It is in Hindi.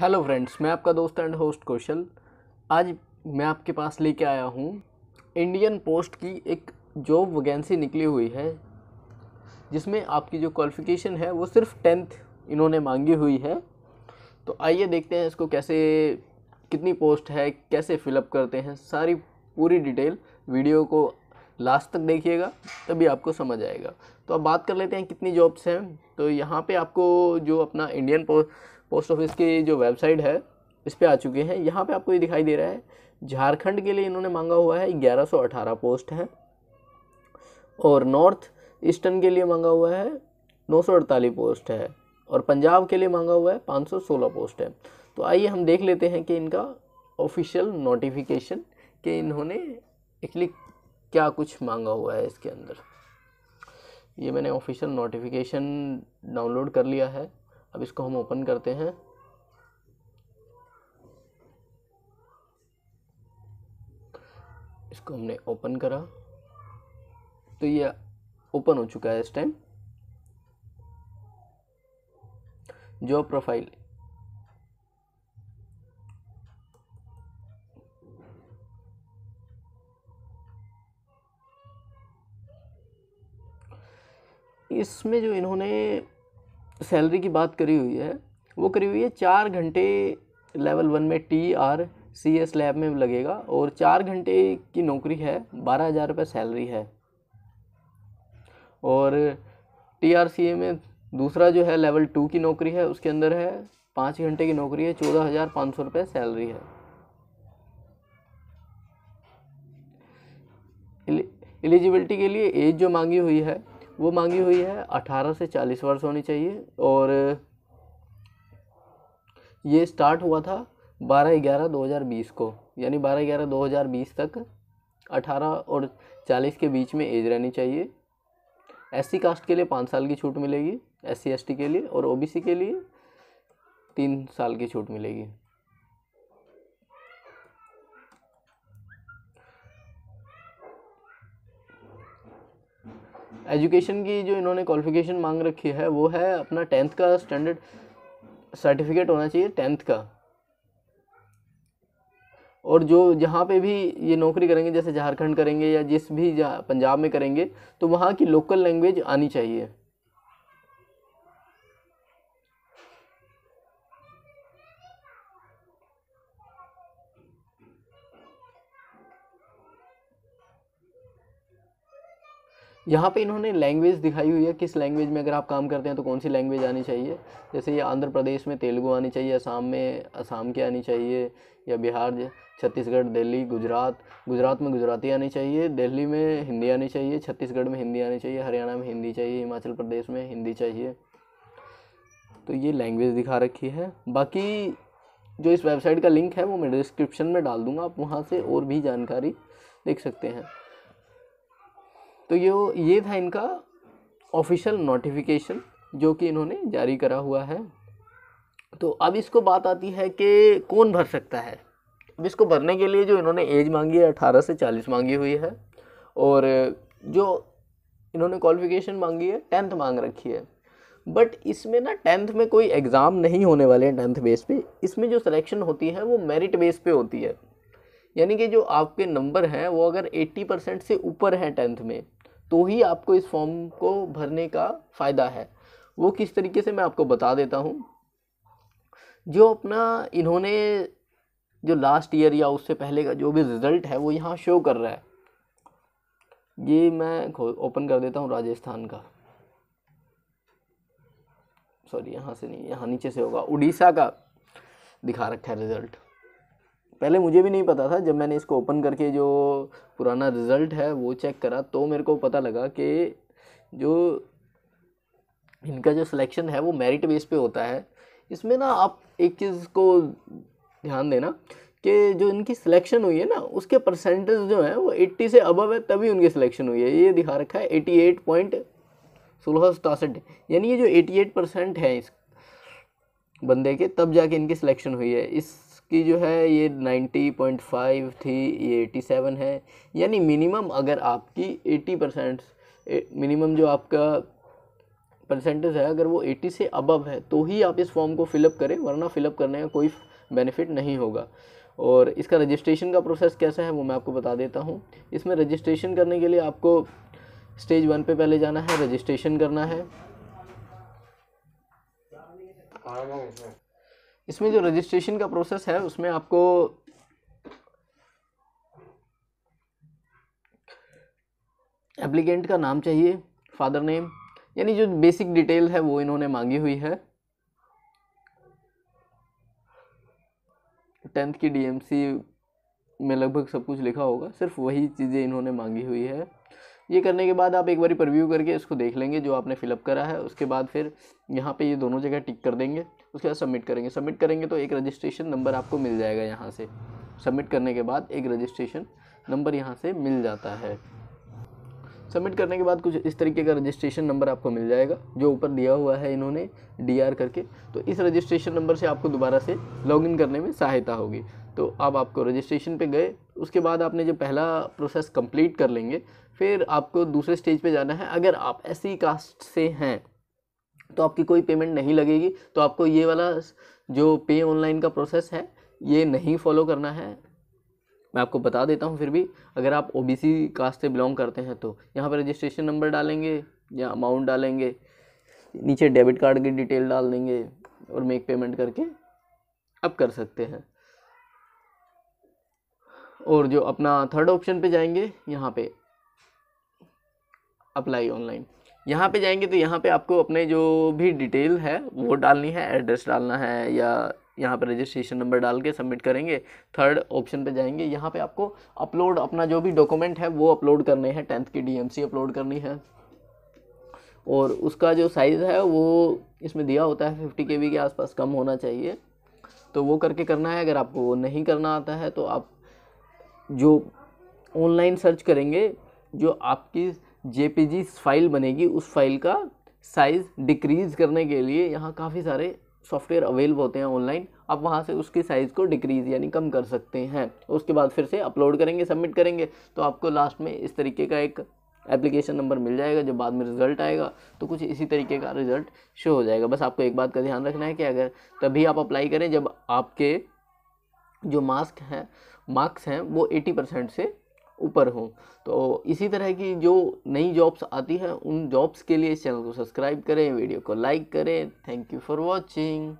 हेलो फ्रेंड्स मैं आपका दोस्त एंड होस्ट कौशल आज मैं आपके पास लेके आया हूँ इंडियन पोस्ट की एक जॉब वैकेंसी निकली हुई है जिसमें आपकी जो क्वालिफ़िकेशन है वो सिर्फ टेंथ इन्होंने मांगी हुई है तो आइए देखते हैं इसको कैसे कितनी पोस्ट है कैसे फिलअप करते हैं सारी पूरी डिटेल वीडियो को लास्ट तक देखिएगा तभी आपको समझ आएगा तो अब बात कर लेते हैं कितनी जॉब्स हैं तो यहाँ पे आपको जो अपना इंडियन पो, पोस्ट ऑफिस की जो वेबसाइट है इस पर आ चुके हैं यहाँ पे आपको ये दिखाई दे रहा है झारखंड के लिए इन्होंने मांगा हुआ है 1118 पोस्ट हैं और नॉर्थ ईस्टर्न के लिए मांगा हुआ है नौ पोस्ट है और पंजाब के लिए मांगा हुआ है पाँच पोस्ट है तो आइए हम देख लेते हैं कि इनका ऑफिशियल नोटिफिकेशन कि इन्होंने एक्चुअली क्या कुछ मांगा हुआ है इसके अंदर ये मैंने ऑफिशियल नोटिफिकेशन डाउनलोड कर लिया है अब इसको हम ओपन करते हैं इसको हमने ओपन करा तो ये ओपन हो चुका है इस टाइम जॉब प्रोफाइल उसमें जो इन्होंने सैलरी की बात करी हुई है वो करी हुई है चार घंटे लेवल वन में T R C S lab में लगेगा और चार घंटे की नौकरी है बारह हज़ार रुपये सैलरी है और टी आर सी ए में दूसरा जो है लेवल टू की नौकरी है उसके अंदर है पाँच घंटे की नौकरी है चौदह हज़ार पाँच सौ रुपये सैलरी है एलिजिबिलिटी के लिए एज जो मांगी हुई है वो मांगी हुई है अठारह से चालीस वर्ष होनी चाहिए और ये स्टार्ट हुआ था बारह ग्यारह दो हज़ार बीस को यानी बारह ग्यारह दो हज़ार बीस तक अठारह और चालीस के बीच में एज रहनी चाहिए एस कास्ट के लिए पाँच साल की छूट मिलेगी एस सी के लिए और ओबीसी के लिए तीन साल की छूट मिलेगी एजुकेशन की जो इन्होंने क्वालिफिकेशन मांग रखी है वो है अपना टेंथ का स्टैंडर्ड सर्टिफिकेट होना चाहिए टेंथ का और जो जहाँ पे भी ये नौकरी करेंगे जैसे झारखंड करेंगे या जिस भी पंजाब में करेंगे तो वहाँ की लोकल लैंग्वेज आनी चाहिए यहाँ पे इन्होंने लैंग्वेज दिखाई हुई है किस लैंग्वेज में अगर आप काम करते हैं तो कौन सी लैंग्वेज आनी चाहिए जैसे ये आंध्र प्रदेश में तेलुगु आनी चाहिए असम में असम की आनी चाहिए या बिहार छत्तीसगढ़ दिल्ली गुजरात गुजरात में गुजराती आनी चाहिए दिल्ली में हिंदी आनी चाहिए छत्तीसगढ़ में हिंदी आनी चाहिए हरियाणा में हिंदी चाहिए हिमाचल प्रदेश में हिंदी चाहिए तो ये लैंग्वेज दिखा रखी है बाकी जो इस वेबसाइट का लिंक है वो मैं डिस्क्रिप्शन में डाल दूँगा आप वहाँ से और भी जानकारी देख सकते हैं तो ये ये था इनका ऑफिशियल नोटिफिकेशन जो कि इन्होंने जारी करा हुआ है तो अब इसको बात आती है कि कौन भर सकता है अब इसको भरने के लिए जो इन्होंने एज मांगी है अठारह से चालीस मांगी हुई है और जो इन्होंने क्वालिफिकेशन मांगी है टेंथ मांग रखी है बट इसमें ना टेंथ में कोई एग्ज़ाम नहीं होने वाले हैं टेंथ बेस पे इसमें जो सिलेक्शन होती है वो मेरिट बेस पे होती है यानी कि जो आपके नंबर हैं वो अगर 80 परसेंट से ऊपर हैं टेंथ में तो ही आपको इस फॉर्म को भरने का फ़ायदा है वो किस तरीके से मैं आपको बता देता हूँ जो अपना इन्होंने जो लास्ट ईयर या उससे पहले का जो भी रिज़ल्ट है वो यहाँ शो कर रहा है ये मैं ओपन कर देता हूँ राजस्थान का सॉरी यहाँ से नहीं यहाँ नीचे से होगा उड़ीसा का दिखा रखा है रिज़ल्ट पहले मुझे भी नहीं पता था जब मैंने इसको ओपन करके जो पुराना रिज़ल्ट है वो चेक करा तो मेरे को पता लगा कि जो इनका जो सिलेक्शन है वो मेरिट बेस पे होता है इसमें ना आप एक चीज़ को ध्यान देना कि जो इनकी सिलेक्शन हुई है ना उसके परसेंटेज जो है वो 80 से अबव है तभी उनकी सिलेक्शन हुई है ये दिखा रखा है एटी एट पॉइंट सोलह सतासठ यानी ये जो एटी एट परसेंट है इस बंदे के तब जाके इनकी सिलेक्शन हुई है इस इसकी जो है ये 90.5 थी ये 87 है यानी मिनिमम अगर आपकी 80 परसेंट मिनिमम जो आपका परसेंटेज है अगर वो 80 से अबव है तो ही आप इस फॉर्म को फिलअप करें वरना फिलअप करने का कोई बेनिफिट नहीं होगा और इसका रजिस्ट्रेशन का प्रोसेस कैसा है वो मैं आपको बता देता हूँ इसमें रजिस्ट्रेशन करने के लिए आपको स्टेज वन पे पहले जाना है रजिस्ट्रेशन करना है इसमें जो रजिस्ट्रेशन का प्रोसेस है उसमें आपको एप्लीकेंट का नाम चाहिए फादर नेम यानी जो बेसिक डिटेल है वो इन्होंने मांगी हुई है टेंथ की डीएमसी में लगभग सब कुछ लिखा होगा सिर्फ वही चीज़ें इन्होंने मांगी हुई है ये करने के बाद आप एक बार परव्यू करके इसको देख लेंगे जो आपने फिलअप करा है उसके बाद फिर यहाँ पे ये दोनों जगह टिक कर देंगे उसके बाद सबमिट करेंगे सबमिट करेंगे तो एक रजिस्ट्रेशन नंबर आपको मिल जाएगा यहाँ से सबमिट करने के बाद एक रजिस्ट्रेशन नंबर यहाँ से मिल जाता है सबमिट करने के बाद कुछ इस तरीके का रजिस्ट्रेशन नंबर आपको मिल जाएगा जो ऊपर दिया हुआ है इन्होंने डी करके तो इस रजिस्ट्रेशन नंबर से आपको दोबारा से लॉगिन करने में सहायता होगी तो अब आपको रजिस्ट्रेशन पे गए उसके बाद आपने जब पहला प्रोसेस कंप्लीट कर लेंगे फिर आपको दूसरे स्टेज पे जाना है अगर आप एस कास्ट से हैं तो आपकी कोई पेमेंट नहीं लगेगी तो आपको ये वाला जो पे ऑनलाइन का प्रोसेस है ये नहीं फॉलो करना है मैं आपको बता देता हूँ फिर भी अगर आप ओ कास्ट से बिलोंग करते हैं तो यहाँ पर रजिस्ट्रेशन नंबर डालेंगे या अमाउंट डालेंगे नीचे डेबिट कार्ड की डिटेल डाल देंगे और मेक पेमेंट करके आप कर सकते हैं और जो अपना थर्ड ऑप्शन पे जाएंगे यहाँ पे अप्लाई ऑनलाइन यहाँ पे जाएंगे तो यहाँ पे आपको अपने जो भी डिटेल है वो डालनी है एड्रेस डालना है या यहाँ पर रजिस्ट्रेशन नंबर डाल के सबमिट करेंगे थर्ड ऑप्शन पे जाएंगे यहाँ पे आपको अपलोड अपना जो भी डॉक्यूमेंट है वो अपलोड करने हैं टेंथ की डीएमसी अपलोड करनी है और उसका जो साइज़ है वो इसमें दिया होता है फिफ्टी के के आसपास कम होना चाहिए तो वो करके करना है अगर आपको वो नहीं करना आता है तो आप जो ऑनलाइन सर्च करेंगे जो आपकी जे फाइल बनेगी उस फाइल का साइज़ डिक्रीज़ करने के लिए यहाँ काफ़ी सारे सॉफ्टवेयर अवेलेबल होते हैं ऑनलाइन आप वहाँ से उसकी साइज़ को डिक्रीज़ यानी कम कर सकते हैं उसके बाद फिर से अपलोड करेंगे सबमिट करेंगे तो आपको लास्ट में इस तरीके का एक एप्लीकेशन नंबर मिल जाएगा जब बाद में रिज़ल्ट आएगा तो कुछ इसी तरीके का रिज़ल्ट शो हो जाएगा बस आपको एक बात का ध्यान रखना है कि अगर तभी आप अप्लाई करें जब आपके जो मास्क हैं मार्क्स हैं वो 80 परसेंट से ऊपर हों तो इसी तरह की जो नई जॉब्स आती हैं उन जॉब्स के लिए इस चैनल को सब्सक्राइब करें वीडियो को लाइक करें थैंक यू फॉर वॉचिंग